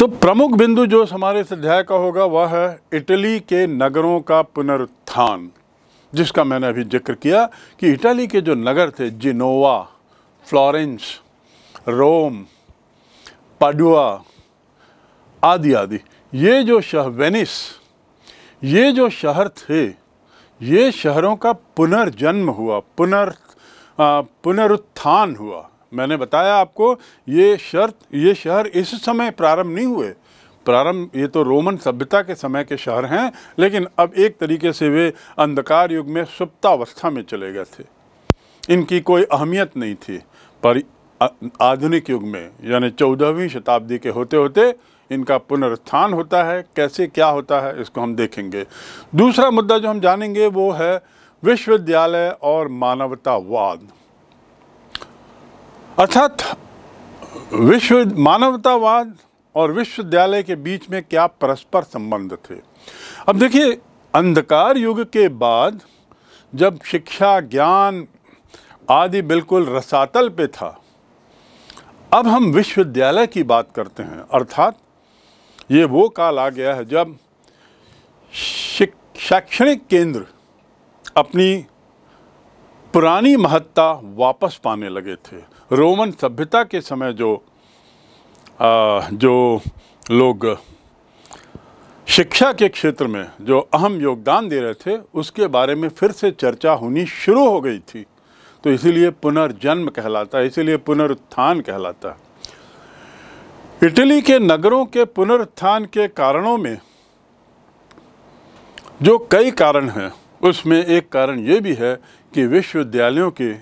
तो प्रमुख बिंदु जो हमारे इस अध्याय का होगा वह है इटली के नगरों का पुनरुत्थान जिसका मैंने अभी जिक्र किया कि इटली के जो नगर थे जिनोवा फ्लोरेंस रोम पाडुआ आदि आदि ये जो शहर वेनिस ये जो शहर थे ये शहरों का पुनर्जन्म हुआ पुनर् पुनरुत्थान हुआ मैंने बताया आपको ये शर्त ये शहर इस समय प्रारंभ नहीं हुए प्रारंभ ये तो रोमन सभ्यता के समय के शहर हैं लेकिन अब एक तरीके से वे अंधकार युग में सुप्तावस्था में चले गए थे इनकी कोई अहमियत नहीं थी पर आधुनिक युग में यानी चौदहवीं शताब्दी के होते होते इनका पुनरुत्थान होता है कैसे क्या होता है इसको हम देखेंगे दूसरा मुद्दा जो हम जानेंगे वो है विश्वविद्यालय और मानवतावाद अर्थात विश्व मानवतावाद और विश्वविद्यालय के बीच में क्या परस्पर संबंध थे अब देखिए अंधकार युग के बाद जब शिक्षा ज्ञान आदि बिल्कुल रसातल पे था अब हम विश्वविद्यालय की बात करते हैं अर्थात ये वो काल आ गया है जब शैक्षणिक केंद्र अपनी पुरानी महत्ता वापस पाने लगे थे रोमन सभ्यता के समय जो आ, जो लोग शिक्षा के क्षेत्र में जो अहम योगदान दे रहे थे उसके बारे में फिर से चर्चा होनी शुरू हो गई थी तो इसीलिए पुनर्जन्म कहलाता है इसीलिए पुनरुत्थान कहलाता है इटली के नगरों के पुनरुत्थान के कारणों में जो कई कारण हैं उसमें एक कारण ये भी है कि विश्वविद्यालयों के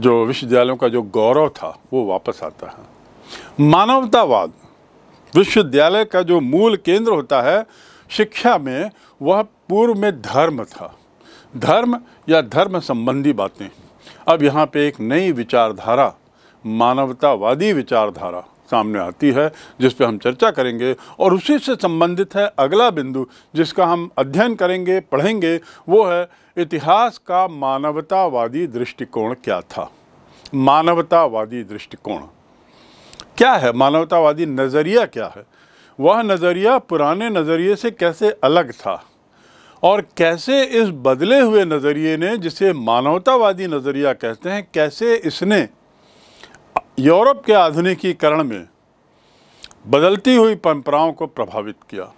जो विश्वविद्यालयों का जो गौरव था वो वापस आता है मानवतावाद विश्वविद्यालय का जो मूल केंद्र होता है शिक्षा में वह पूर्व में धर्म था धर्म या धर्म संबंधी बातें अब यहाँ पे एक नई विचारधारा मानवतावादी विचारधारा सामने आती है जिस पर हम चर्चा करेंगे और उसी से संबंधित है अगला बिंदु जिसका हम अध्ययन करेंगे पढ़ेंगे वो है इतिहास का मानवतावादी दृष्टिकोण क्या था मानवतावादी दृष्टिकोण क्या है मानवतावादी नज़रिया क्या है वह नज़रिया पुराने नज़रिए से कैसे अलग था और कैसे इस बदले हुए नज़रिए ने जिसे मानवतावादी नज़रिया कहते हैं कैसे इसने यूरोप के आधुनिकीकरण में बदलती हुई परंपराओं को प्रभावित किया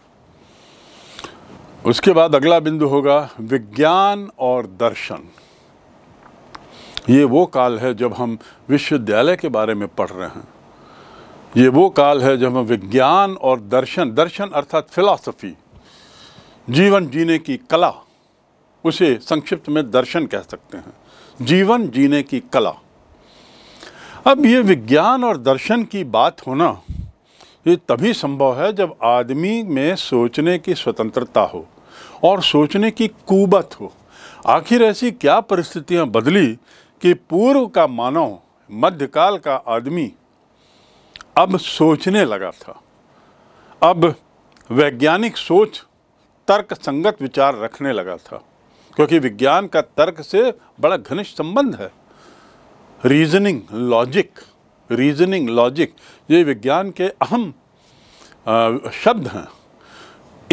उसके बाद अगला बिंदु होगा विज्ञान और दर्शन ये वो काल है जब हम विश्वविद्यालय के बारे में पढ़ रहे हैं ये वो काल है जब हम विज्ञान और दर्शन दर्शन अर्थात फिलॉसफी जीवन जीने की कला उसे संक्षिप्त में दर्शन कह सकते हैं जीवन जीने की कला अब ये विज्ञान और दर्शन की बात होना ये तभी संभव है जब आदमी में सोचने की स्वतंत्रता हो और सोचने की कुबत हो आखिर ऐसी क्या परिस्थितियां बदली कि पूर्व का मानव मध्यकाल का आदमी अब सोचने लगा था अब वैज्ञानिक सोच तर्क संगत विचार रखने लगा था क्योंकि विज्ञान का तर्क से बड़ा घनिष्ठ संबंध है रीजनिंग लॉजिक रीजनिंग लॉजिक ये विज्ञान के अहम शब्द हैं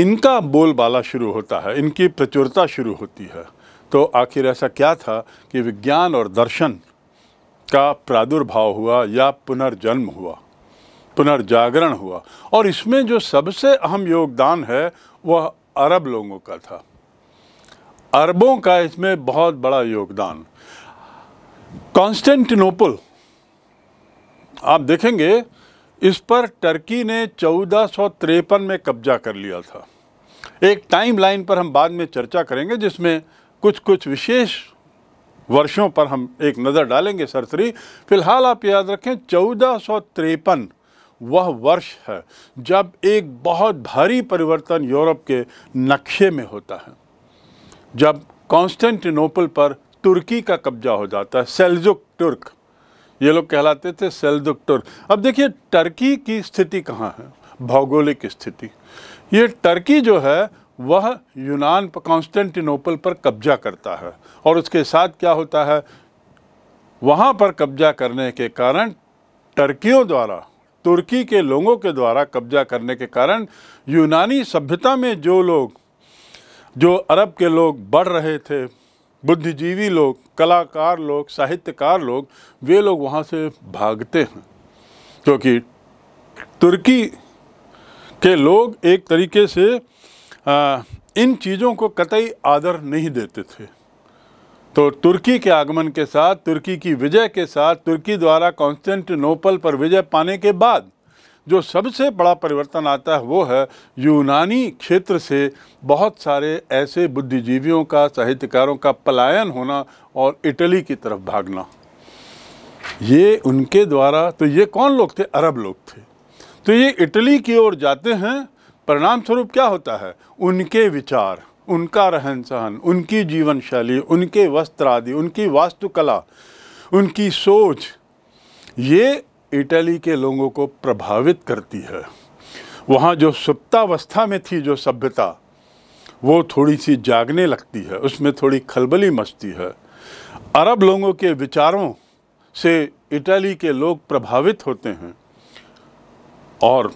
इनका बोलबाला शुरू होता है इनकी प्रचुरता शुरू होती है तो आखिर ऐसा क्या था कि विज्ञान और दर्शन का प्रादुर्भाव हुआ या पुनर्जन्म हुआ पुनर्जागरण हुआ और इसमें जो सबसे अहम योगदान है वह अरब लोगों का था अरबों का इसमें बहुत बड़ा योगदान कॉन्स्टेंटिनोपल आप देखेंगे इस पर टर्की ने चौदह में कब्जा कर लिया था एक टाइम लाइन पर हम बाद में चर्चा करेंगे जिसमें कुछ कुछ विशेष वर्षों पर हम एक नज़र डालेंगे सरसरी फिलहाल आप याद रखें चौदह वह वर्ष है जब एक बहुत भारी परिवर्तन यूरोप के नक्शे में होता है जब कॉन्स्टेंटिनोपल पर तुर्की का कब्जा हो जाता है सेल्जुक तुर्क ये लोग कहलाते थे सेल तुर्क अब देखिए टर्की की स्थिति कहाँ है भौगोलिक स्थिति ये टर्की जो है वह यूनान पर कॉन्स्टेंटिनोपल पर कब्जा करता है और उसके साथ क्या होता है वहाँ पर कब्जा करने के कारण टर्कियों द्वारा तुर्की के लोगों के द्वारा कब्जा करने के कारण यूनानी सभ्यता में जो लोग जो अरब के लोग बढ़ रहे थे बुद्धिजीवी लोग कलाकार लोग साहित्यकार लोग वे लोग वहाँ से भागते हैं क्योंकि तुर्की के लोग एक तरीके से आ, इन चीज़ों को कतई आदर नहीं देते थे तो तुर्की के आगमन के साथ तुर्की की विजय के साथ तुर्की द्वारा कॉन्स्टेंटिनोपल पर विजय पाने के बाद जो सबसे बड़ा परिवर्तन आता है वो है यूनानी क्षेत्र से बहुत सारे ऐसे बुद्धिजीवियों का साहित्यकारों का पलायन होना और इटली की तरफ भागना ये उनके द्वारा तो ये कौन लोग थे अरब लोग थे तो ये इटली की ओर जाते हैं परिणाम स्वरूप क्या होता है उनके विचार उनका रहन सहन उनकी जीवन शैली उनके वस्त्र आदि उनकी वास्तुकला उनकी सोच ये इटली के लोगों को प्रभावित करती है वहाँ जो सुप्तावस्था में थी जो सभ्यता वो थोड़ी सी जागने लगती है उसमें थोड़ी खलबली मचती है अरब लोगों के विचारों से इटली के लोग प्रभावित होते हैं और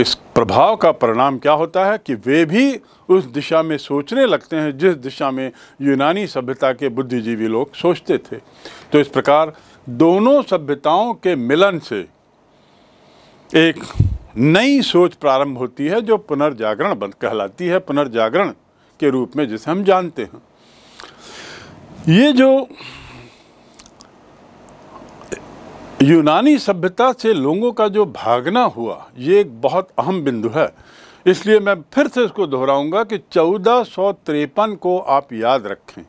इस प्रभाव का परिणाम क्या होता है कि वे भी उस दिशा में सोचने लगते हैं जिस दिशा में यूनानी सभ्यता के बुद्धिजीवी लोग सोचते थे तो इस प्रकार दोनों सभ्यताओं के मिलन से एक नई सोच प्रारंभ होती है जो पुनर्जागरण बंद कहलाती है पुनर्जागरण के रूप में जिसे हम जानते हैं ये जो यूनानी सभ्यता से लोगों का जो भागना हुआ ये एक बहुत अहम बिंदु है इसलिए मैं फिर से इसको दोहराऊंगा कि चौदह को आप याद रखें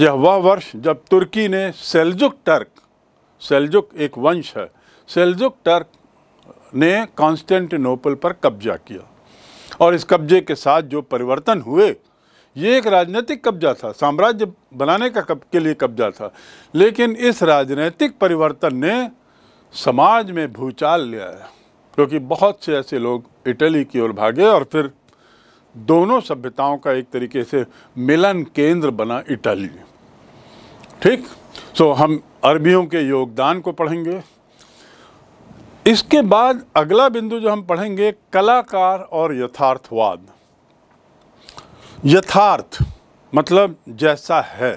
यह वह वर्ष जब तुर्की ने सेल्जुक टर्क सेल्जुक एक वंश है सेल्जुक टर्क ने कॉन्स्टेंटिनोपल पर कब्जा किया और इस कब्जे के साथ जो परिवर्तन हुए ये एक राजनीतिक कब्जा था साम्राज्य बनाने का कब के लिए कब्जा था लेकिन इस राजनीतिक परिवर्तन ने समाज में भूचाल ले आया क्योंकि बहुत से ऐसे लोग इटली की ओर भागे और फिर दोनों सभ्यताओं का एक तरीके से मिलन केंद्र बना इटली ठीक सो so, हम अरबियों के योगदान को पढ़ेंगे इसके बाद अगला बिंदु जो हम पढ़ेंगे कलाकार और यथार्थवाद यथार्थ मतलब जैसा है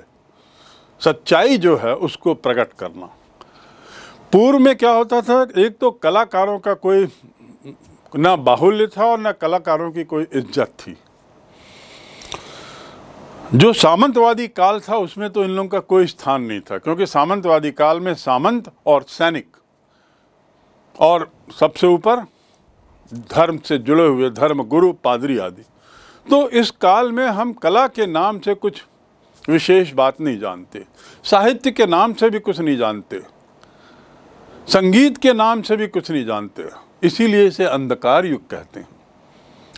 सच्चाई जो है उसको प्रकट करना पूर्व में क्या होता था एक तो कलाकारों का कोई ना बाहुल्य था और ना कलाकारों की कोई इज्जत थी जो सामंतवादी काल था उसमें तो इन लोगों का कोई स्थान नहीं था क्योंकि सामंतवादी काल में सामंत और सैनिक और सबसे ऊपर धर्म से जुड़े हुए धर्म गुरु पादरी आदि तो इस काल में हम कला के नाम से कुछ विशेष बात नहीं जानते साहित्य के नाम से भी कुछ नहीं जानते संगीत के नाम से भी कुछ नहीं जानते इसीलिए इसे अंधकार युग कहते हैं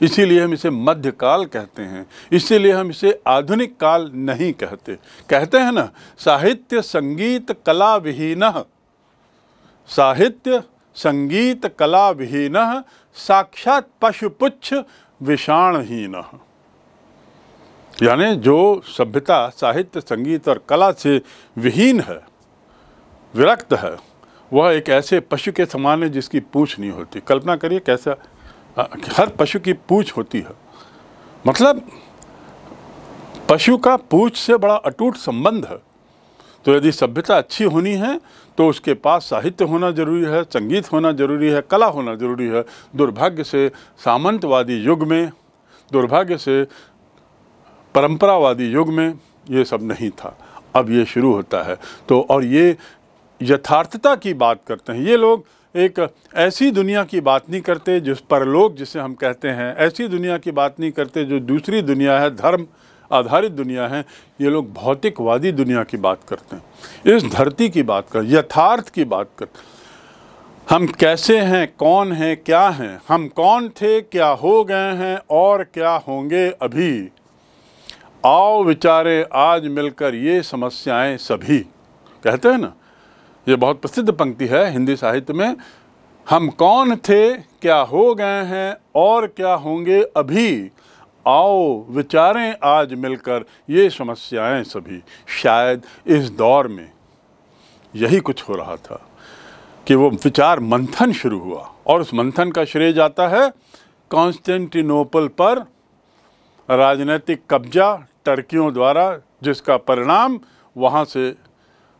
इसीलिए हम इसे मध्यकाल कहते हैं इसीलिए हम इसे आधुनिक काल नहीं कहते कहते हैं ना साहित्य संगीत कला विहीन साहित्य संगीत कला विहीन साक्षात पशुपुच्छ विषाणहीन यानी जो सभ्यता साहित्य संगीत और कला से विहीन है विरक्त है वह एक ऐसे पशु के समान है जिसकी पूछ नहीं होती कल्पना करिए कैसा हर पशु की पूछ होती है मतलब पशु का पूछ से बड़ा अटूट संबंध है तो यदि सभ्यता अच्छी होनी है तो उसके पास साहित्य होना जरूरी है संगीत होना जरूरी है कला होना जरूरी है दुर्भाग्य से सामंतवादी युग में दुर्भाग्य से परंपरावादी युग में ये सब नहीं था अब ये शुरू होता है तो और ये यथार्थता की बात करते हैं ये लोग एक ऐसी दुनिया की बात नहीं करते जिस पर लोग जिसे हम कहते हैं ऐसी दुनिया की बात नहीं करते जो दूसरी दुनिया है धर्म आधारित दुनिया है ये लोग भौतिकवादी दुनिया की बात करते हैं इस धरती की बात कर यथार्थ की बात कर हम कैसे हैं कौन हैं क्या हैं हम कौन थे क्या हो गए हैं और क्या होंगे अभी आओ विचारे आज मिलकर ये समस्याएं सभी कहते हैं ना ये बहुत प्रसिद्ध पंक्ति है हिंदी साहित्य में हम कौन थे क्या हो गए हैं और क्या होंगे अभी आओ विचारें आज मिलकर ये समस्याएं सभी शायद इस दौर में यही कुछ हो रहा था कि वो विचार मंथन शुरू हुआ और उस मंथन का श्रेय जाता है कॉन्स्टेंटिनोपल पर राजनीतिक कब्जा टर्कियों द्वारा जिसका परिणाम वहाँ से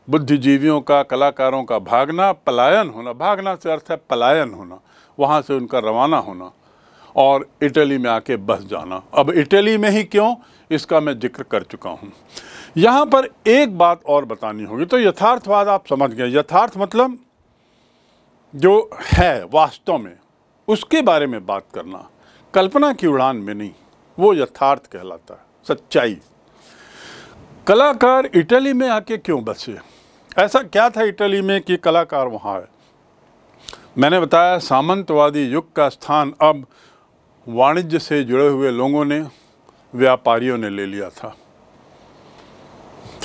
बुद्धिजीवियों का कलाकारों का भागना पलायन होना भागना से अर्थ है पलायन होना वहाँ से उनका रवाना होना और इटली में आके बस जाना अब इटली में ही क्यों इसका मैं जिक्र कर चुका हूँ यहाँ पर एक बात और बतानी होगी तो यथार्थवाद आप समझ गए यथार्थ मतलब जो है वास्तव में उसके बारे में बात करना कल्पना की उड़ान में नहीं वो यथार्थ कहलाता है सच्चाई कलाकार इटली में आके क्यों बसे ऐसा क्या था इटली में कि कलाकार वहाँ आए मैंने बताया सामंतवादी युग का स्थान अब वाणिज्य से जुड़े हुए लोगों ने व्यापारियों ने ले लिया था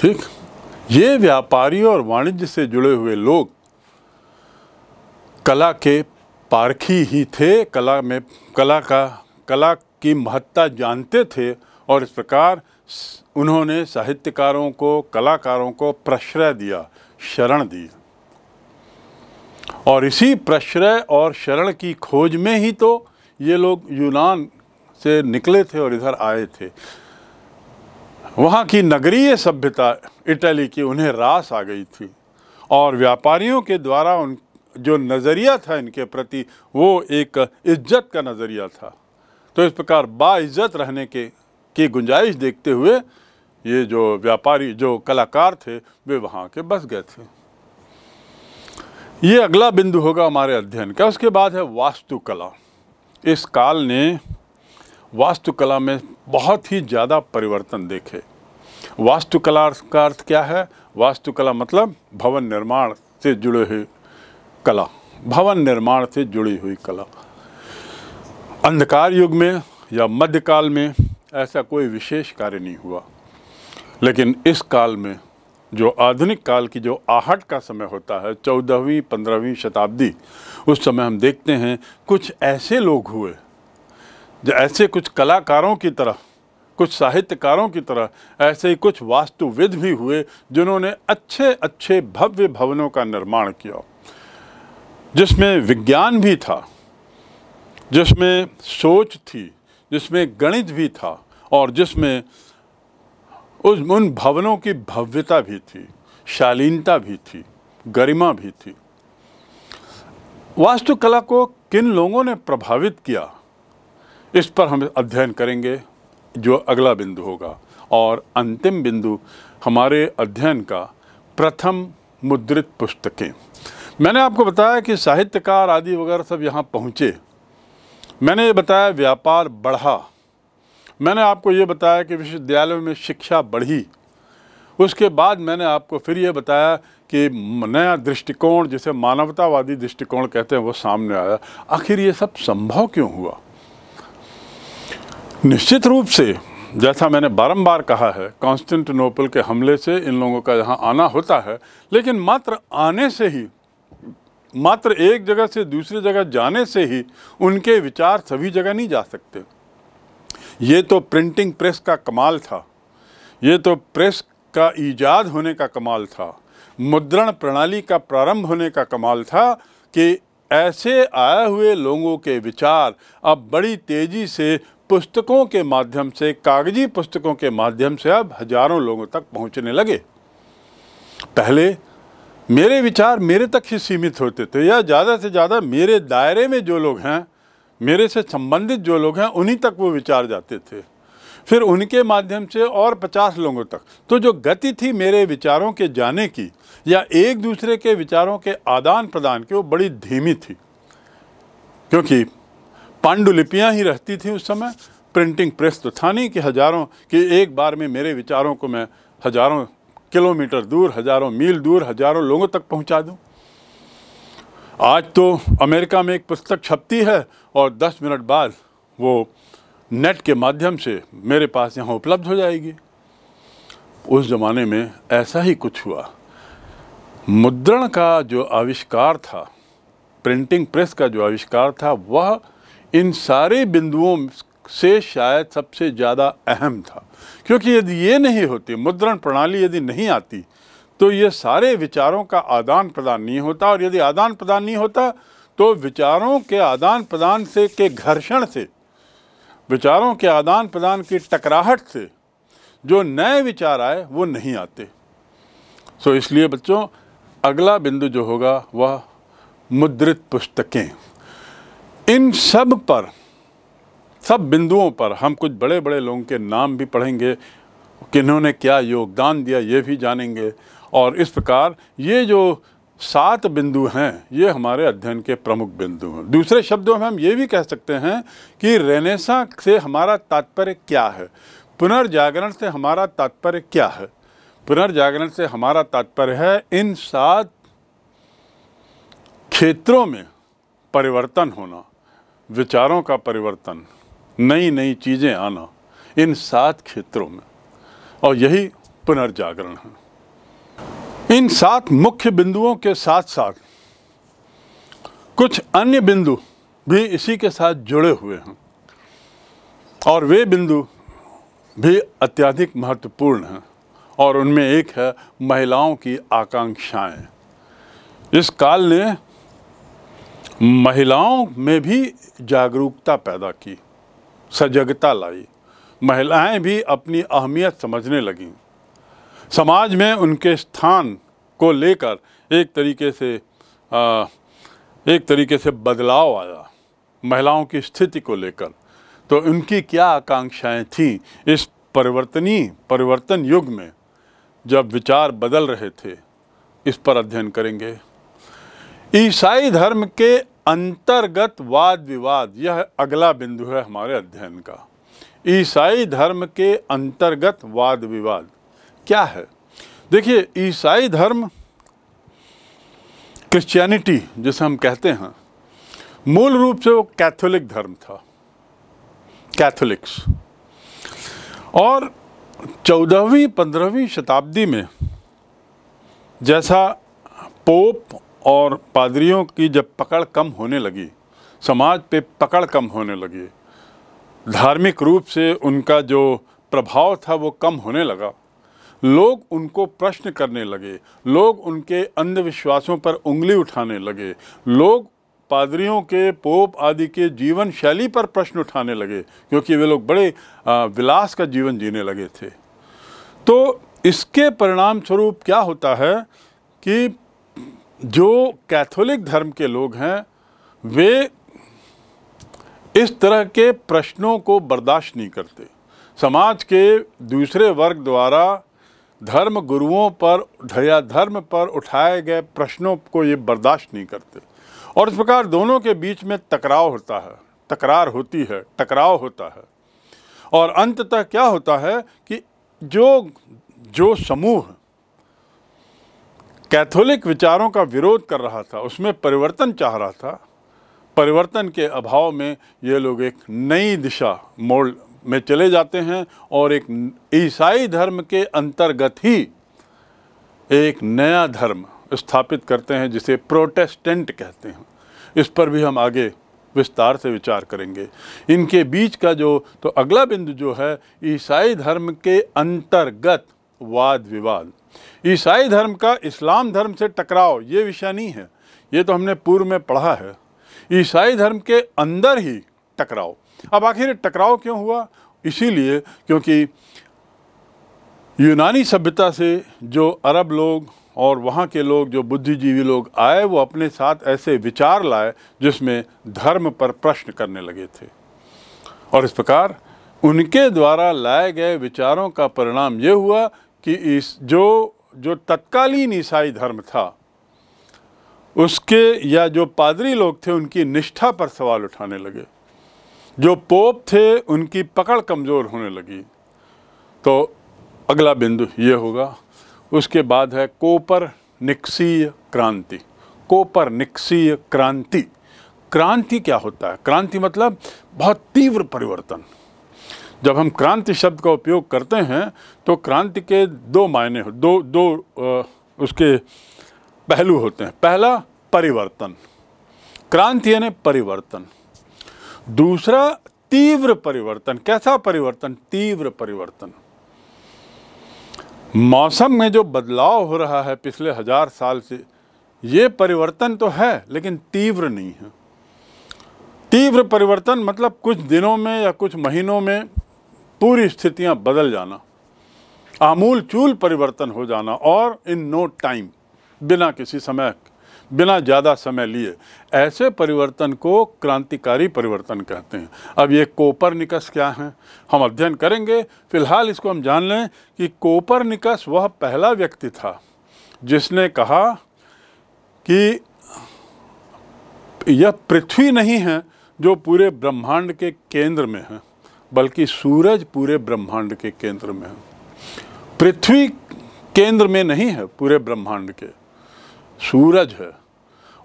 ठीक ये व्यापारी और वाणिज्य से जुड़े हुए लोग कला के पारखी ही थे कला में कला का कला की महत्ता जानते थे और इस प्रकार उन्होंने साहित्यकारों को कलाकारों को प्रश्रय दिया शरण दी और इसी प्रश्रय और शरण की खोज में ही तो ये लोग यूनान से निकले थे और इधर आए थे वहाँ की नगरीय सभ्यता इटली की उन्हें रास आ गई थी और व्यापारियों के द्वारा उन जो नज़रिया था इनके प्रति वो एक इज्जत का नज़रिया था तो इस प्रकार बाइज्जत रहने के की गुंजाइश देखते हुए ये जो व्यापारी जो कलाकार थे वे वहाँ के बस गए थे ये अगला बिंदु होगा हमारे अध्ययन का उसके बाद है वास्तुकला इस काल ने वास्तुकला में बहुत ही ज़्यादा परिवर्तन देखे वास्तुकला का अर्थ क्या है वास्तुकला मतलब भवन निर्माण से जुड़े हुए कला भवन निर्माण से जुड़ी हुई कला अंधकार युग में या मध्यकाल में ऐसा कोई विशेष कार्य नहीं हुआ लेकिन इस काल में जो आधुनिक काल की जो आहट का समय होता है चौदहवीं पंद्रहवीं शताब्दी उस समय हम देखते हैं कुछ ऐसे लोग हुए जो ऐसे कुछ कलाकारों की तरह कुछ साहित्यकारों की तरह ऐसे ही कुछ वास्तुविद भी हुए जिन्होंने अच्छे अच्छे भव्य भवनों का निर्माण किया जिसमें विज्ञान भी था जिसमें सोच थी जिसमें गणित भी था और जिसमें उस उन भवनों की भव्यता भी थी शालीनता भी थी गरिमा भी थी वास्तुकला को किन लोगों ने प्रभावित किया इस पर हम अध्ययन करेंगे जो अगला बिंदु होगा और अंतिम बिंदु हमारे अध्ययन का प्रथम मुद्रित पुस्तकें मैंने आपको बताया कि साहित्यकार आदि वगैरह सब यहाँ पहुँचे मैंने ये बताया व्यापार बढ़ा मैंने आपको ये बताया कि विश्वविद्यालयों में शिक्षा बढ़ी उसके बाद मैंने आपको फिर ये बताया कि नया दृष्टिकोण जिसे मानवतावादी दृष्टिकोण कहते हैं वो सामने आया आखिर ये सब संभव क्यों हुआ निश्चित रूप से जैसा मैंने बारंबार कहा है कॉन्स्टेंटिनोपल के हमले से इन लोगों का यहाँ आना होता है लेकिन मात्र आने से ही मात्र एक जगह से दूसरी जगह जाने से ही उनके विचार सभी जगह नहीं जा सकते ये तो प्रिंटिंग प्रेस का कमाल था ये तो प्रेस का ईजाद होने का कमाल था मुद्रण प्रणाली का प्रारंभ होने का कमाल था कि ऐसे आए हुए लोगों के विचार अब बड़ी तेज़ी से पुस्तकों के माध्यम से कागजी पुस्तकों के माध्यम से अब हजारों लोगों तक पहुंचने लगे पहले मेरे विचार मेरे तक ही सीमित होते थे या ज़्यादा से ज़्यादा मेरे दायरे में जो लोग हैं मेरे से संबंधित जो लोग हैं उन्हीं तक वो विचार जाते थे फिर उनके माध्यम से और पचास लोगों तक तो जो गति थी मेरे विचारों के जाने की या एक दूसरे के विचारों के आदान प्रदान की वो बड़ी धीमी थी क्योंकि पांडुलिपियाँ ही रहती थी उस समय प्रिंटिंग प्रेस तो था नहीं कि हज़ारों कि एक बार में मेरे विचारों को मैं हज़ारों किलोमीटर दूर हज़ारों मील दूर हज़ारों लोगों तक पहुंचा दूं आज तो अमेरिका में एक पुस्तक छपती है और 10 मिनट बाद वो नेट के माध्यम से मेरे पास यहाँ उपलब्ध हो जाएगी उस ज़माने में ऐसा ही कुछ हुआ मुद्रण का जो आविष्कार था प्रिंटिंग प्रेस का जो आविष्कार था वह इन सारे बिंदुओं से शायद सबसे ज़्यादा अहम था क्योंकि यदि ये नहीं होती मुद्रण प्रणाली यदि नहीं आती तो ये सारे विचारों का आदान प्रदान नहीं होता और यदि आदान प्रदान नहीं होता तो विचारों के आदान प्रदान से के घर्षण से विचारों के आदान प्रदान की टकराहट से जो नए विचार आए वो नहीं आते सो इसलिए बच्चों अगला बिंदु जो होगा वह मुद्रित पुस्तकें इन सब पर सब बिंदुओं पर हम कुछ बड़े बड़े लोगों के नाम भी पढ़ेंगे किन्होंने क्या योगदान दिया ये भी जानेंगे और इस प्रकार ये जो सात बिंदु हैं ये हमारे अध्ययन के प्रमुख बिंदु हैं दूसरे शब्दों में हम ये भी कह सकते हैं कि रेनेसा से हमारा तात्पर्य क्या है पुनर्जागरण से हमारा तात्पर्य क्या है पुनर्जागरण से हमारा तात्पर्य है इन सात क्षेत्रों में परिवर्तन होना विचारों का परिवर्तन नई नई चीज़ें आना इन सात क्षेत्रों में और यही पुनर्जागरण है इन सात मुख्य बिंदुओं के साथ साथ कुछ अन्य बिंदु भी इसी के साथ जुड़े हुए हैं और वे बिंदु भी अत्यधिक महत्वपूर्ण हैं और उनमें एक है महिलाओं की आकांक्षाएं इस काल ने महिलाओं में भी जागरूकता पैदा की सजगता लाई महिलाएं भी अपनी अहमियत समझने लगीं समाज में उनके स्थान को लेकर एक तरीके से आ, एक तरीके से बदलाव आया महिलाओं की स्थिति को लेकर तो उनकी क्या आकांक्षाएं थीं इस परिवर्तनी परिवर्तन युग में जब विचार बदल रहे थे इस पर अध्ययन करेंगे ईसाई धर्म के अंतर्गत वाद विवाद यह अगला बिंदु है हमारे अध्ययन का ईसाई धर्म के अंतर्गत वाद विवाद क्या है देखिए ईसाई धर्म क्रिश्चियनिटी जिसे हम कहते हैं मूल रूप से वो कैथोलिक धर्म था कैथोलिक्स और चौदहवीं पंद्रहवीं शताब्दी में जैसा पोप और पादरियों की जब पकड़ कम होने लगी समाज पे पकड़ कम होने लगी धार्मिक रूप से उनका जो प्रभाव था वो कम होने लगा लोग उनको प्रश्न करने लगे लोग उनके अंधविश्वासों पर उंगली उठाने लगे लोग पादरियों के पोप आदि के जीवन शैली पर प्रश्न उठाने लगे क्योंकि वे लोग बड़े विलास का जीवन जीने लगे थे तो इसके परिणाम स्वरूप क्या होता है कि जो कैथोलिक धर्म के लोग हैं वे इस तरह के प्रश्नों को बर्दाश्त नहीं करते समाज के दूसरे वर्ग द्वारा धर्म गुरुओं पर या धर्म पर उठाए गए प्रश्नों को ये बर्दाश्त नहीं करते और इस प्रकार दोनों के बीच में टकराव होता है तकरार होती है टकराव होता है और अंततः क्या होता है कि जो जो समूह कैथोलिक विचारों का विरोध कर रहा था उसमें परिवर्तन चाह रहा था परिवर्तन के अभाव में ये लोग एक नई दिशा मोड़ में चले जाते हैं और एक ईसाई धर्म के अंतर्गत ही एक नया धर्म स्थापित करते हैं जिसे प्रोटेस्टेंट कहते हैं इस पर भी हम आगे विस्तार से विचार करेंगे इनके बीच का जो तो अगला बिंदु जो है ईसाई धर्म के अंतर्गत वाद विवाद ईसाई धर्म का इस्लाम धर्म से टकराव ये विषय नहीं है ये तो हमने पूर्व में पढ़ा है ईसाई धर्म के अंदर ही टकराव अब आखिर टकराव क्यों हुआ इसीलिए क्योंकि यूनानी सभ्यता से जो अरब लोग और वहाँ के लोग जो बुद्धिजीवी लोग आए वो अपने साथ ऐसे विचार लाए जिसमें धर्म पर प्रश्न करने लगे थे और इस प्रकार उनके द्वारा लाए गए विचारों का परिणाम ये हुआ कि इस जो जो तत्कालीन ईसाई धर्म था उसके या जो पादरी लोग थे उनकी निष्ठा पर सवाल उठाने लगे जो पोप थे उनकी पकड़ कमज़ोर होने लगी तो अगला बिंदु ये होगा उसके बाद है कोपर निक्सीय क्रांति कोपर निक्सीय क्रांति क्रांति क्या होता है क्रांति मतलब बहुत तीव्र परिवर्तन जब हम क्रांति शब्द का उपयोग करते हैं तो क्रांति के दो मायने हो दो दो उसके पहलू होते हैं पहला परिवर्तन क्रांति यानी परिवर्तन दूसरा तीव्र परिवर्तन कैसा परिवर्तन तीव्र परिवर्तन मौसम में जो बदलाव हो रहा है पिछले हजार साल से ये परिवर्तन तो है लेकिन तीव्र नहीं है तीव्र परिवर्तन मतलब कुछ दिनों में या कुछ महीनों में पूरी स्थितियां बदल जाना आमूल चूल परिवर्तन हो जाना और इन नो टाइम बिना किसी समय बिना ज़्यादा समय लिए ऐसे परिवर्तन को क्रांतिकारी परिवर्तन कहते हैं अब ये कोपर निकस क्या है हम अध्ययन करेंगे फिलहाल इसको हम जान लें कि कोपर निकस वह पहला व्यक्ति था जिसने कहा कि यह पृथ्वी नहीं है जो पूरे ब्रह्मांड के केंद्र में है बल्कि सूरज पूरे ब्रह्मांड के केंद्र में है पृथ्वी केंद्र में नहीं है पूरे ब्रह्मांड के सूरज है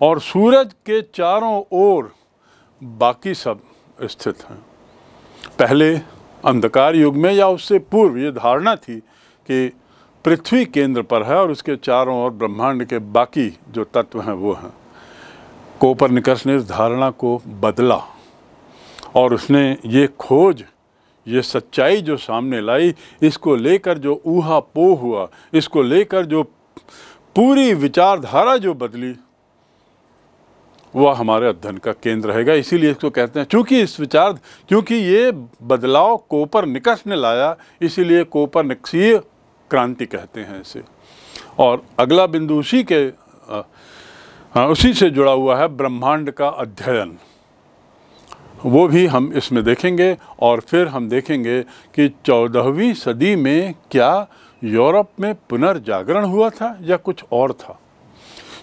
और सूरज के चारों ओर बाकी सब स्थित हैं पहले अंधकार युग में या उससे पूर्व ये धारणा थी कि पृथ्वी केंद्र पर है और उसके चारों ओर ब्रह्मांड के बाकी जो तत्व हैं वो हैं निकस ने इस धारणा को बदला और उसने ये खोज ये सच्चाई जो सामने लाई इसको लेकर जो ऊहा पोह हुआ इसको लेकर जो पूरी विचारधारा जो बदली वह हमारे अध्ययन का केंद्र रहेगा इसीलिए इसको कहते हैं क्योंकि इस विचार क्योंकि ये बदलाव कोपर निकस ने लाया इसीलिए कोपर निकसीय क्रांति कहते हैं इसे और अगला बिंदु उसी के आ, उसी से जुड़ा हुआ है ब्रह्मांड का अध्ययन वो भी हम इसमें देखेंगे और फिर हम देखेंगे कि चौदहवीं सदी में क्या यूरोप में पुनर्जागरण हुआ था या कुछ और था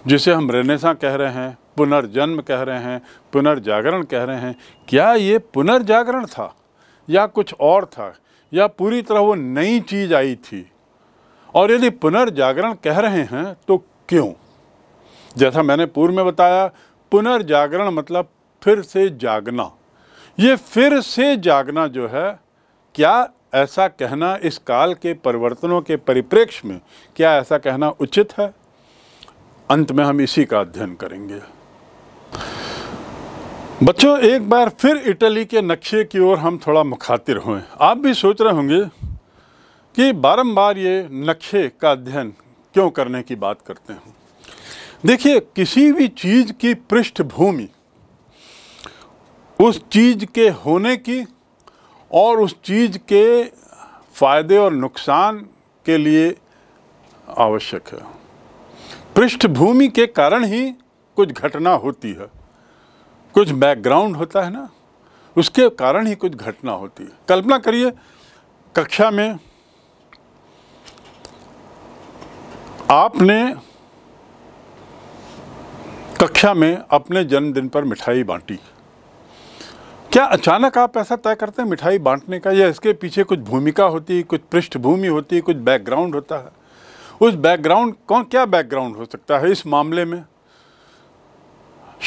जिसे हम रेनेसा कह रहे हैं पुनर्जन्म कह रहे हैं पुनर्जागरण कह रहे हैं क्या ये पुनर्जागरण था या कुछ और था या पूरी तरह वो नई चीज़ आई थी और यदि पुनर्जागरण कह रहे हैं तो क्यों जैसा मैंने पूर्व में बताया पुनर्जागरण मतलब फिर से जागना ये फिर से जागना जो है क्या ऐसा कहना इस काल के परिवर्तनों के परिप्रेक्ष्य में क्या ऐसा कहना उचित है अंत में हम इसी का अध्ययन करेंगे बच्चों एक बार फिर इटली के नक्शे की ओर हम थोड़ा मुखातिर हुए आप भी सोच रहे होंगे कि बारंबार ये नक्शे का अध्ययन क्यों करने की बात करते हैं देखिए किसी भी चीज़ की पृष्ठभूमि उस चीज़ के होने की और उस चीज़ के फ़ायदे और नुकसान के लिए आवश्यक है पृष्ठभूमि के कारण ही कुछ घटना होती है कुछ बैकग्राउंड होता है ना उसके कारण ही कुछ घटना होती है कल्पना करिए कक्षा में आपने कक्षा में अपने जन्मदिन पर मिठाई बांटी क्या अचानक आप ऐसा तय करते हैं मिठाई बांटने का या इसके पीछे कुछ भूमिका होती है कुछ पृष्ठभूमि होती है कुछ बैकग्राउंड होता है उस बैकग्राउंड कौन क्या बैकग्राउंड हो सकता है इस मामले में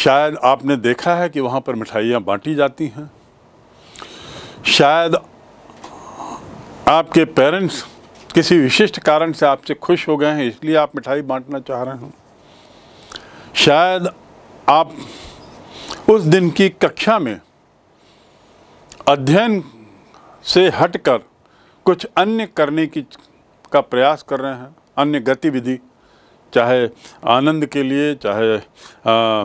शायद आपने देखा है कि वहाँ पर मिठाइयाँ बांटी जाती हैं शायद आपके पेरेंट्स किसी विशिष्ट कारण से आपसे खुश हो गए हैं इसलिए आप मिठाई बांटना चाह रहे हैं शायद आप उस दिन की कक्षा में अध्ययन से हटकर कुछ अन्य करने की का प्रयास कर रहे हैं अन्य गतिविधि चाहे आनंद के लिए चाहे आ,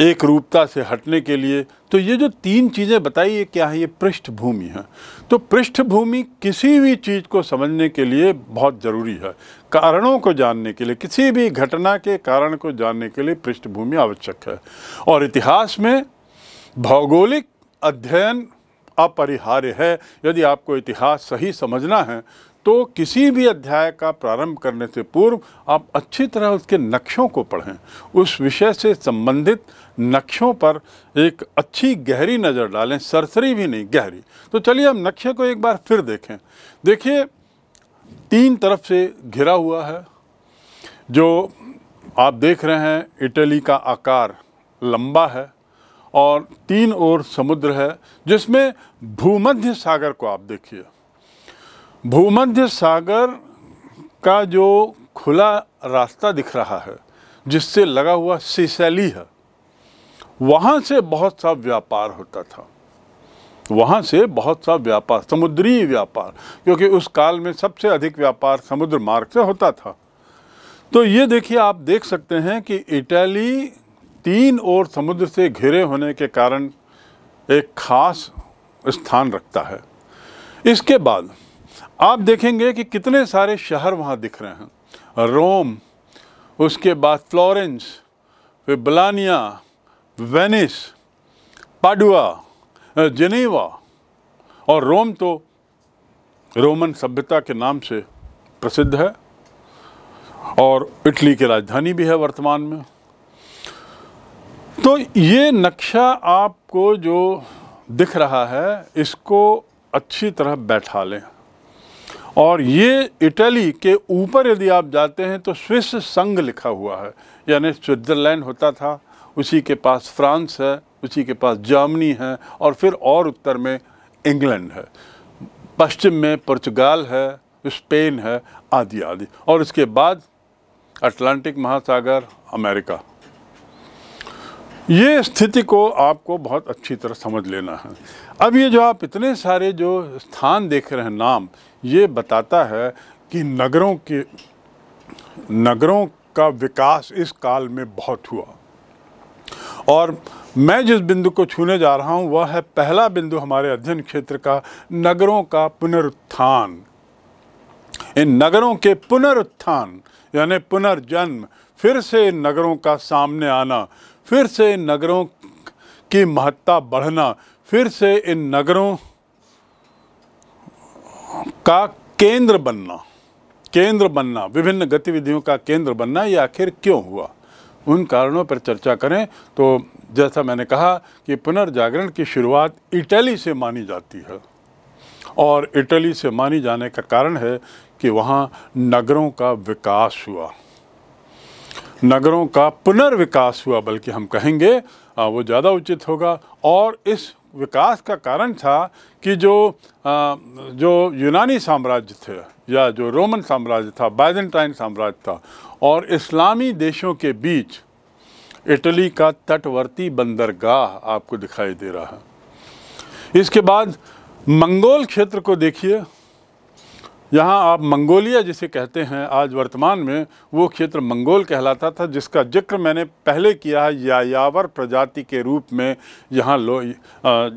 एक रूपता से हटने के लिए तो ये जो तीन चीज़ें बताई ये क्या है ये पृष्ठभूमि है तो पृष्ठभूमि किसी भी चीज़ को समझने के लिए बहुत ज़रूरी है कारणों को जानने के लिए किसी भी घटना के कारण को जानने के लिए पृष्ठभूमि आवश्यक है और इतिहास में भौगोलिक अध्ययन अपरिहार्य है यदि आपको इतिहास सही समझना है तो किसी भी अध्याय का प्रारंभ करने से पूर्व आप अच्छी तरह उसके नक्शों को पढ़ें उस विषय से संबंधित नक्शों पर एक अच्छी गहरी नज़र डालें सरसरी भी नहीं गहरी तो चलिए हम नक्शे को एक बार फिर देखें देखिए तीन तरफ से घिरा हुआ है जो आप देख रहे हैं इटली का आकार लंबा है और तीन ओर समुद्र है जिसमें भूमध्य सागर को आप देखिए भूमध्य सागर का जो खुला रास्ता दिख रहा है जिससे लगा हुआ सीसैली है वहाँ से बहुत सा व्यापार होता था वहाँ से बहुत सा व्यापार समुद्री व्यापार क्योंकि उस काल में सबसे अधिक व्यापार समुद्र मार्ग से होता था तो ये देखिए आप देख सकते हैं कि इटली तीन ओर समुद्र से घिरे होने के कारण एक खास स्थान रखता है इसके बाद आप देखेंगे कि कितने सारे शहर वहाँ दिख रहे हैं रोम उसके बाद फ्लोरेंस फिर बलानिया वेनिस पाडुआ जनेवा और रोम तो रोमन सभ्यता के नाम से प्रसिद्ध है और इटली की राजधानी भी है वर्तमान में तो ये नक्शा आपको जो दिख रहा है इसको अच्छी तरह बैठा लें और ये इटली के ऊपर यदि आप जाते हैं तो स्विस संघ लिखा हुआ है यानी स्विट्ज़रलैंड होता था उसी के पास फ्रांस है उसी के पास जर्मनी है और फिर और उत्तर में इंग्लैंड है पश्चिम में पुर्तगाल है स्पेन है आदि आदि और इसके बाद अटलांटिक महासागर अमेरिका ये स्थिति को आपको बहुत अच्छी तरह समझ लेना है अब ये जो आप इतने सारे जो स्थान देख रहे हैं नाम ये बताता है कि नगरों के नगरों का विकास इस काल में बहुत हुआ और मैं जिस बिंदु को छूने जा रहा हूँ वह है पहला बिंदु हमारे अध्ययन क्षेत्र का नगरों का पुनरुत्थान इन नगरों के पुनरुत्थान यानी पुनर्जन्म फिर से नगरों का सामने आना फिर से नगरों की महत्ता बढ़ना फिर से इन नगरों का केंद्र बनना केंद्र बनना विभिन्न गतिविधियों का केंद्र बनना ये आखिर क्यों हुआ उन कारणों पर चर्चा करें तो जैसा मैंने कहा कि पुनर्जागरण की शुरुआत इटली से मानी जाती है और इटली से मानी जाने का कारण है कि वहाँ नगरों का विकास हुआ नगरों का पुनर्विकास हुआ बल्कि हम कहेंगे वो ज़्यादा उचित होगा और इस विकास का कारण था कि जो आ, जो यूनानी साम्राज्य थे या जो रोमन साम्राज्य था बाइजेंटाइन साम्राज्य था और इस्लामी देशों के बीच इटली का तटवर्ती बंदरगाह आपको दिखाई दे रहा है इसके बाद मंगोल क्षेत्र को देखिए यहाँ आप मंगोलिया जिसे कहते हैं आज वर्तमान में वो क्षेत्र मंगोल कहलाता था जिसका जिक्र मैंने पहले किया है यायावर प्रजाति के रूप में यहाँ लो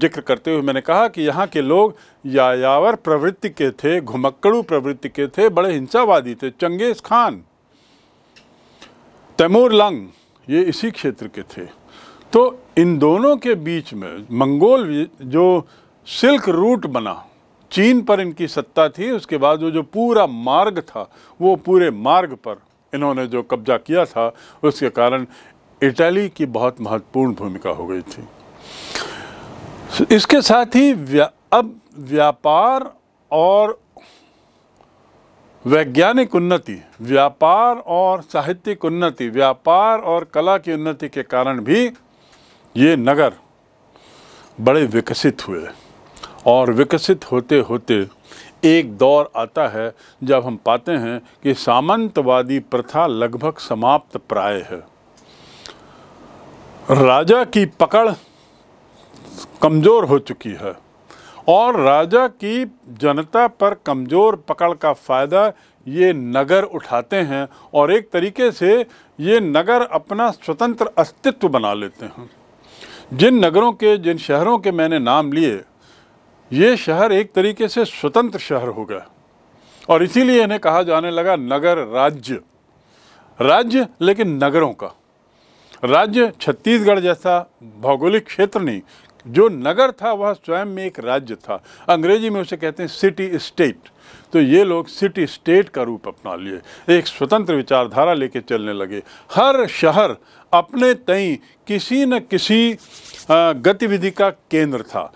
जिक्र करते हुए मैंने कहा कि यहाँ के लोग यायावर प्रवृत्ति के थे घुमक्कड़ू प्रवृत्ति के थे बड़े हिंसावादी थे चंगेज़ खान तैमूर लंग ये इसी क्षेत्र के थे तो इन दोनों के बीच में मंगोल जो सिल्क रूट बना चीन पर इनकी सत्ता थी उसके बाद वो जो पूरा मार्ग था वो पूरे मार्ग पर इन्होंने जो कब्जा किया था उसके कारण इटली की बहुत महत्वपूर्ण भूमिका हो गई थी इसके साथ ही व्या, अब व्यापार और वैज्ञानिक उन्नति व्यापार और साहित्यिक उन्नति व्यापार और कला की उन्नति के कारण भी ये नगर बड़े विकसित हुए और विकसित होते होते एक दौर आता है जब हम पाते हैं कि सामंतवादी प्रथा लगभग समाप्त प्राय है राजा की पकड़ कमज़ोर हो चुकी है और राजा की जनता पर कमज़ोर पकड़ का फ़ायदा ये नगर उठाते हैं और एक तरीके से ये नगर अपना स्वतंत्र अस्तित्व बना लेते हैं जिन नगरों के जिन शहरों के मैंने नाम लिए ये शहर एक तरीके से स्वतंत्र शहर हो गया और इसीलिए इन्हें कहा जाने लगा नगर राज्य राज्य लेकिन नगरों का राज्य छत्तीसगढ़ जैसा भौगोलिक क्षेत्र नहीं जो नगर था वह स्वयं में एक राज्य था अंग्रेजी में उसे कहते हैं सिटी स्टेट तो ये लोग सिटी स्टेट का रूप अपना लिए एक स्वतंत्र विचारधारा लेके चलने लगे हर शहर अपने तई किसी न किसी गतिविधि का केंद्र था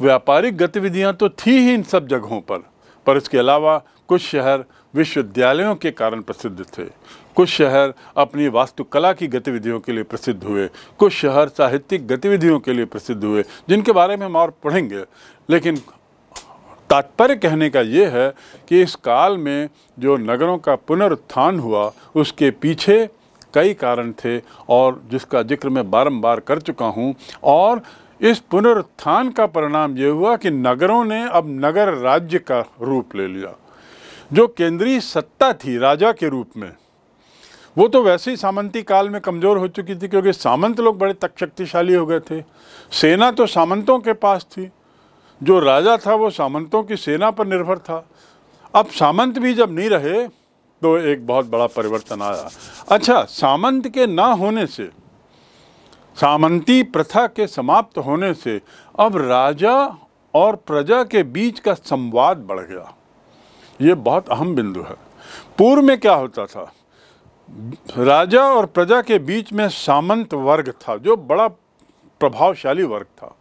व्यापारिक गतिविधियां तो थी ही इन सब जगहों पर पर इसके अलावा कुछ शहर विश्वविद्यालयों के कारण प्रसिद्ध थे कुछ शहर अपनी वास्तुकला की गतिविधियों के लिए प्रसिद्ध हुए कुछ शहर साहित्यिक गतिविधियों के लिए प्रसिद्ध हुए जिनके बारे में हम और पढ़ेंगे लेकिन तात्पर्य कहने का ये है कि इस काल में जो नगरों का पुनरुत्थान हुआ उसके पीछे कई कारण थे और जिसका जिक्र मैं बारंबार कर चुका हूँ और इस पुनरुत्थान का परिणाम यह हुआ कि नगरों ने अब नगर राज्य का रूप ले लिया जो केंद्रीय सत्ता थी राजा के रूप में वो तो वैसे ही सामंती काल में कमज़ोर हो चुकी थी क्योंकि सामंत लोग बड़े तक शक्तिशाली हो गए थे सेना तो सामंतों के पास थी जो राजा था वो सामंतों की सेना पर निर्भर था अब सामंत भी जब नहीं रहे तो एक बहुत बड़ा परिवर्तन आया अच्छा सामंत के ना होने से सामंती प्रथा के समाप्त होने से अब राजा और प्रजा के बीच का संवाद बढ़ गया ये बहुत अहम बिंदु है पूर्व में क्या होता था राजा और प्रजा के बीच में सामंत वर्ग था जो बड़ा प्रभावशाली वर्ग था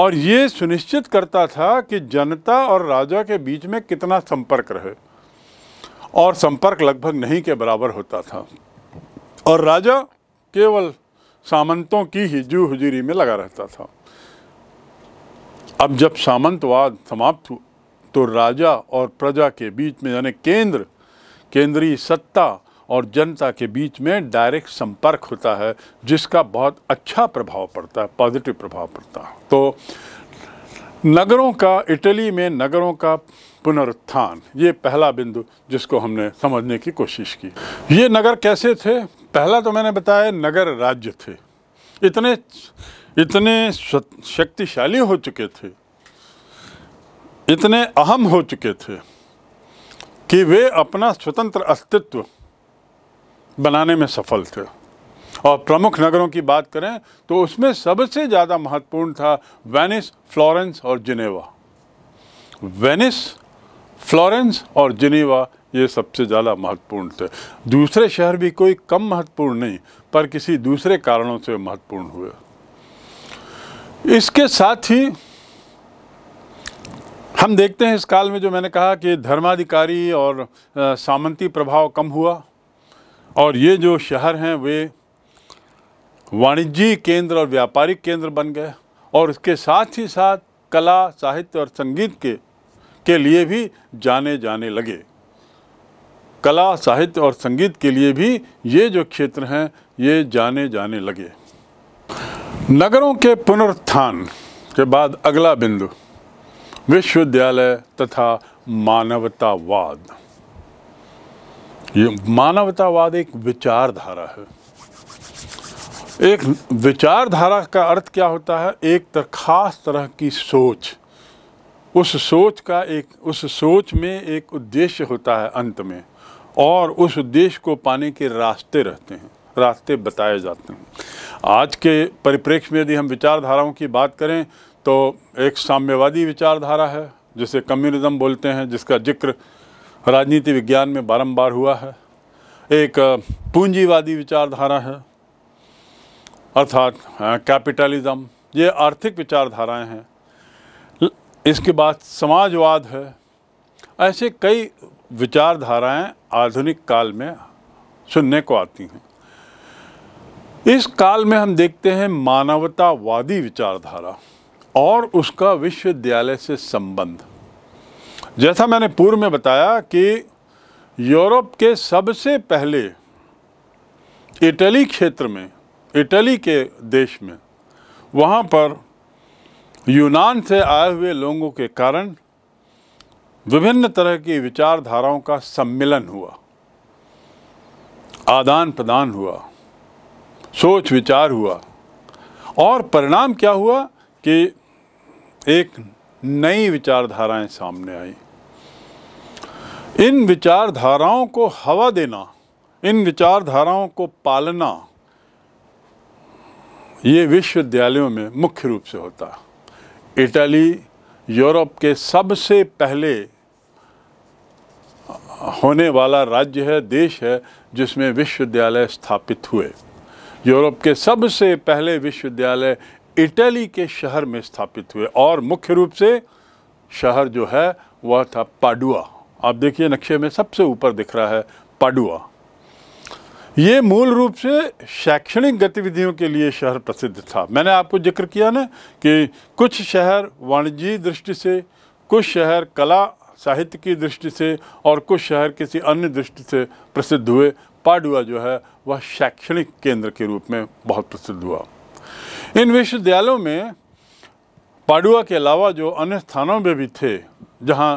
और ये सुनिश्चित करता था कि जनता और राजा के बीच में कितना संपर्क रहे और संपर्क लगभग नहीं के बराबर होता था और राजा केवल सामंतों की ही जू हजूरी में लगा रहता था अब जब सामंतवाद समाप्त हुआ तो राजा और प्रजा के बीच में यानी केंद्र केंद्रीय सत्ता और जनता के बीच में डायरेक्ट संपर्क होता है जिसका बहुत अच्छा प्रभाव पड़ता है पॉजिटिव प्रभाव पड़ता है तो नगरों का इटली में नगरों का पुनरुत्थान ये पहला बिंदु जिसको हमने समझने की कोशिश की ये नगर कैसे थे पहला तो मैंने बताया नगर राज्य थे इतने इतने शक्तिशाली हो चुके थे इतने अहम हो चुके थे कि वे अपना स्वतंत्र अस्तित्व बनाने में सफल थे और प्रमुख नगरों की बात करें तो उसमें सबसे ज़्यादा महत्वपूर्ण था वेनिस फ्लोरेंस और जिनेवा वेनिस फ्लोरेंस और जिनेवा ये सबसे ज़्यादा महत्वपूर्ण थे दूसरे शहर भी कोई कम महत्वपूर्ण नहीं पर किसी दूसरे कारणों से महत्वपूर्ण हुए इसके साथ ही हम देखते हैं इस काल में जो मैंने कहा कि धर्माधिकारी और सामंती प्रभाव कम हुआ और ये जो शहर हैं वे वाणिज्यिक केंद्र और व्यापारिक केंद्र बन गए और इसके साथ ही साथ कला साहित्य और संगीत के के लिए भी जाने जाने लगे कला साहित्य और संगीत के लिए भी ये जो क्षेत्र हैं ये जाने जाने लगे नगरों के पुनरुत्थान के बाद अगला बिंदु विश्वविद्यालय तथा मानवतावाद ये मानवतावाद एक विचारधारा है एक विचारधारा का अर्थ क्या होता है एक तर खास तरह की सोच उस सोच का एक उस सोच में एक उद्देश्य होता है अंत में और उस उद्देश्य को पाने के रास्ते रहते हैं रास्ते बताए जाते हैं आज के परिप्रेक्ष्य में यदि हम विचारधाराओं की बात करें तो एक साम्यवादी विचारधारा है जिसे कम्युनिज़्म बोलते हैं जिसका जिक्र राजनीति विज्ञान में बारंबार हुआ है एक पूंजीवादी विचारधारा है अर्थात हाँ, कैपिटलिज़्म ये आर्थिक विचारधाराएं हैं इसके बाद समाजवाद है ऐसे कई विचारधाराएं आधुनिक काल में सुनने को आती हैं इस काल में हम देखते हैं मानवतावादी विचारधारा और उसका विश्वविद्यालय से संबंध जैसा मैंने पूर्व में बताया कि यूरोप के सबसे पहले इटली क्षेत्र में इटली के देश में वहाँ पर यूनान से आए हुए लोगों के कारण विभिन्न तरह की विचारधाराओं का सम्मिलन हुआ आदान प्रदान हुआ सोच विचार हुआ और परिणाम क्या हुआ कि एक नई विचारधाराएं सामने आई इन विचारधाराओं को हवा देना इन विचारधाराओं को पालना ये विश्वविद्यालयों में मुख्य रूप से होता इटली यूरोप के सबसे पहले होने वाला राज्य है देश है जिसमें विश्वविद्यालय स्थापित हुए यूरोप के सबसे पहले विश्वविद्यालय इटली के शहर में स्थापित हुए और मुख्य रूप से शहर जो है वह था पाडुआ आप देखिए नक्शे में सबसे ऊपर दिख रहा है पाडुआ ये मूल रूप से शैक्षणिक गतिविधियों के लिए शहर प्रसिद्ध था मैंने आपको जिक्र किया ना कि कुछ शहर वाणिज्यिक दृष्टि से कुछ शहर कला साहित्य की दृष्टि से और कुछ शहर किसी अन्य दृष्टि से प्रसिद्ध हुए पाडुआ जो है वह शैक्षणिक केंद्र के रूप में बहुत प्रसिद्ध हुआ इन विश्वविद्यालयों में पाडुआ के अलावा जो अन्य स्थानों में भी थे जहाँ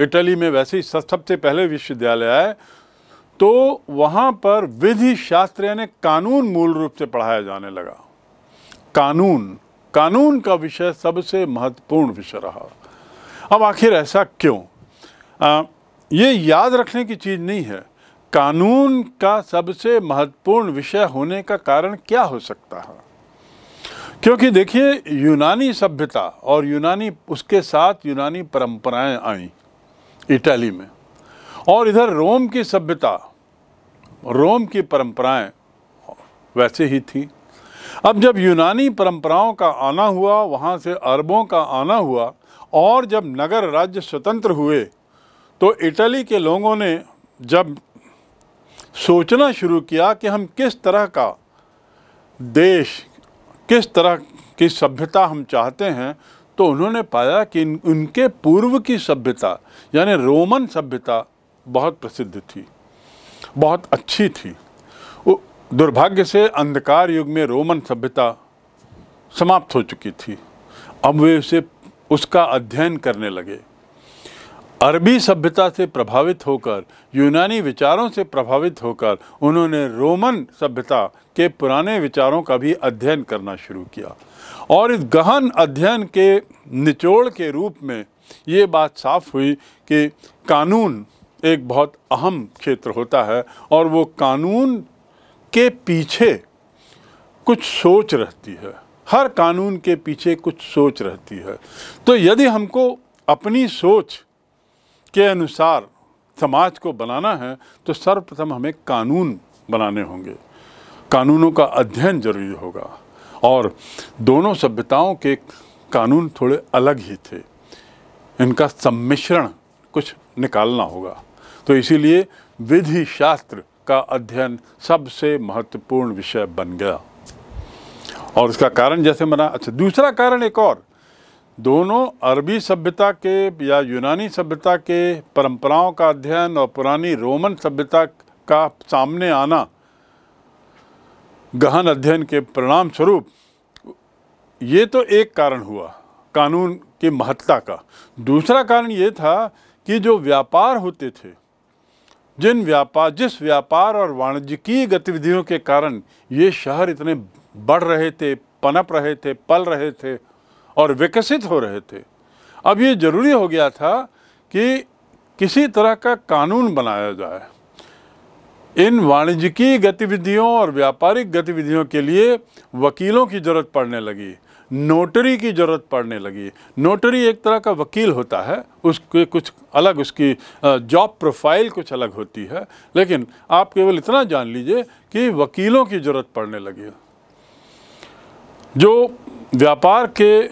इटली में वैसे ही सबसे पहले विश्वविद्यालय आए तो वहाँ पर विधि शास्त्र यानी कानून मूल रूप से पढ़ाया जाने लगा कानून कानून का विषय सबसे महत्वपूर्ण विषय रहा अब आखिर ऐसा क्यों आ, ये याद रखने की चीज़ नहीं है कानून का सबसे महत्वपूर्ण विषय होने का कारण क्या हो सकता है क्योंकि देखिए यूनानी सभ्यता और यूनानी उसके साथ यूनानी परंपराएं आई इटली में और इधर रोम की सभ्यता रोम की परंपराएं वैसे ही थी अब जब यूनानी परंपराओं का आना हुआ वहाँ से अरबों का आना हुआ और जब नगर राज्य स्वतंत्र हुए तो इटली के लोगों ने जब सोचना शुरू किया कि हम किस तरह का देश किस तरह की सभ्यता हम चाहते हैं तो उन्होंने पाया कि उनके पूर्व की सभ्यता यानी रोमन सभ्यता बहुत प्रसिद्ध थी बहुत अच्छी थी दुर्भाग्य से अंधकार युग में रोमन सभ्यता समाप्त हो चुकी थी अब वे उसे उसका अध्ययन करने लगे अरबी सभ्यता से प्रभावित होकर यूनानी विचारों से प्रभावित होकर उन्होंने रोमन सभ्यता के पुराने विचारों का भी अध्ययन करना शुरू किया और इस गहन अध्ययन के निचोड़ के रूप में ये बात साफ हुई कि कानून एक बहुत अहम क्षेत्र होता है और वो कानून के पीछे कुछ सोच रहती है हर कानून के पीछे कुछ सोच रहती है तो यदि हमको अपनी सोच के अनुसार समाज को बनाना है तो सर्वप्रथम हमें कानून बनाने होंगे कानूनों का अध्ययन जरूरी होगा और दोनों सभ्यताओं के कानून थोड़े अलग ही थे इनका सम्मिश्रण कुछ निकालना होगा तो इसीलिए विधि शास्त्र का अध्ययन सबसे महत्वपूर्ण विषय बन गया और इसका कारण जैसे मना अच्छा दूसरा कारण एक और दोनों अरबी सभ्यता के या यूनानी सभ्यता के परंपराओं का अध्ययन और पुरानी रोमन सभ्यता का सामने आना गहन अध्ययन के परिणाम स्वरूप ये तो एक कारण हुआ कानून की महत्ता का दूसरा कारण ये था कि जो व्यापार होते थे जिन व्यापार जिस व्यापार और वाणिज्यिकीय गतिविधियों के कारण ये शहर इतने बढ़ रहे थे पनप रहे थे पल रहे थे और विकसित हो रहे थे अब ये ज़रूरी हो गया था कि किसी तरह का कानून बनाया जाए इन वाणिज्यिकी गतिविधियों और व्यापारिक गतिविधियों के लिए वकीलों की ज़रूरत पड़ने लगी नोटरी की ज़रूरत पड़ने लगी नोटरी एक तरह का वकील होता है उसके कुछ अलग उसकी जॉब प्रोफाइल कुछ अलग होती है लेकिन आप केवल इतना जान लीजिए कि वकीलों की ज़रूरत पड़ने लगी जो व्यापार के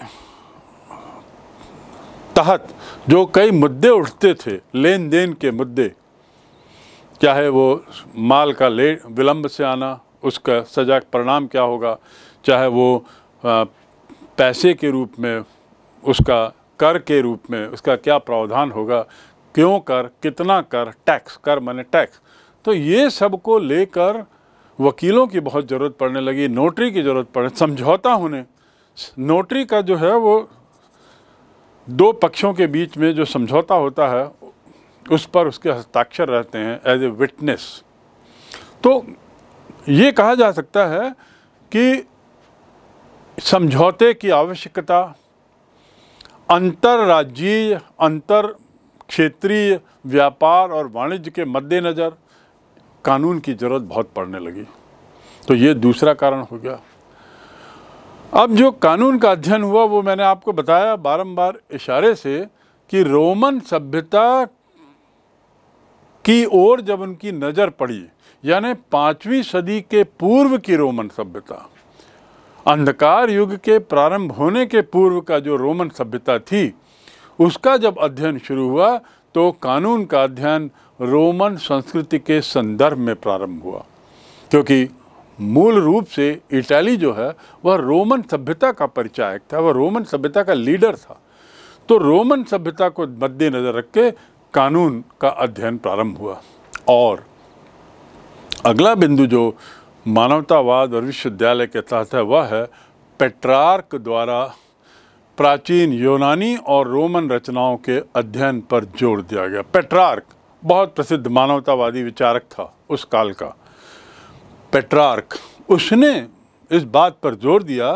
तहत जो कई मुद्दे उठते थे लेन देन के मुद्दे चाहे वो माल का ले विलम्ब से आना उसका सजा परिणाम क्या होगा चाहे वो पैसे के रूप में उसका कर के रूप में उसका क्या प्रावधान होगा क्यों कर कितना कर टैक्स कर मैंने टैक्स तो ये सब को लेकर वकीलों की बहुत ज़रूरत पड़ने लगी नोटरी की ज़रूरत पड़े समझौता होने नोटरी का जो है वो दो पक्षों के बीच में जो समझौता होता है उस पर उसके हस्ताक्षर रहते हैं एज ए विटनेस तो ये कहा जा सकता है कि समझौते की आवश्यकता अंतर्राज्यीय अंतर क्षेत्रीय व्यापार और वाणिज्य के मद्देनज़र कानून की ज़रूरत बहुत पड़ने लगी तो ये दूसरा कारण हो गया अब जो कानून का अध्ययन हुआ वो मैंने आपको बताया बारंबार इशारे से कि रोमन सभ्यता की ओर जब उनकी नज़र पड़ी यानी पाँचवीं सदी के पूर्व की रोमन सभ्यता अंधकार युग के प्रारंभ होने के पूर्व का जो रोमन सभ्यता थी उसका जब अध्ययन शुरू हुआ तो कानून का अध्ययन रोमन संस्कृति के संदर्भ में प्रारंभ हुआ क्योंकि मूल रूप से इटली जो है वह रोमन सभ्यता का परिचायक था वह रोमन सभ्यता का लीडर था तो रोमन सभ्यता को मद्देनज़र रख के कानून का अध्ययन प्रारंभ हुआ और अगला बिंदु जो मानवतावाद और विश्वविद्यालय के तहत है वह है पेट्रार्क द्वारा प्राचीन यूनानी और रोमन रचनाओं के अध्ययन पर जोर दिया गया पेट्रार्क बहुत प्रसिद्ध मानवतावादी विचारक था उस काल का पेट्रार्क उसने इस बात पर जोर दिया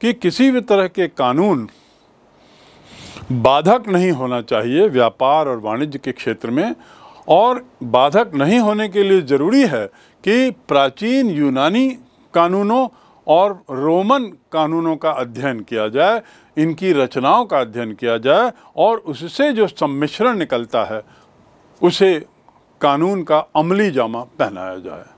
कि किसी भी तरह के कानून बाधक नहीं होना चाहिए व्यापार और वाणिज्य के क्षेत्र में और बाधक नहीं होने के लिए ज़रूरी है कि प्राचीन यूनानी कानूनों और रोमन कानूनों का अध्ययन किया जाए इनकी रचनाओं का अध्ययन किया जाए और उससे जो सम्मिश्रण निकलता है उसे कानून का अमली जामा पहनाया जाए